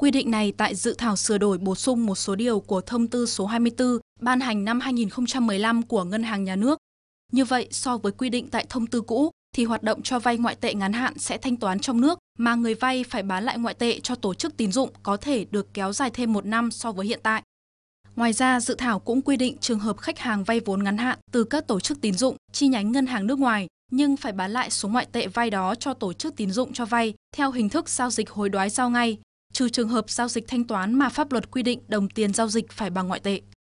Quy định này tại dự thảo sửa đổi bổ sung một số điều của thông tư số 24 ban hành năm 2015 của Ngân hàng Nhà nước. Như vậy, so với quy định tại thông tư cũ, thì hoạt động cho vay ngoại tệ ngắn hạn sẽ thanh toán trong nước mà người vay phải bán lại ngoại tệ cho tổ chức tín dụng có thể được kéo dài thêm một năm so với hiện tại. Ngoài ra, dự thảo cũng quy định trường hợp khách hàng vay vốn ngắn hạn từ các tổ chức tín dụng, chi nhánh ngân hàng nước ngoài nhưng phải bán lại số ngoại tệ vay đó cho tổ chức tín dụng cho vay theo hình thức giao dịch hối đoái giao ngay trừ trường hợp giao dịch thanh toán mà pháp luật quy định đồng tiền giao dịch phải bằng ngoại tệ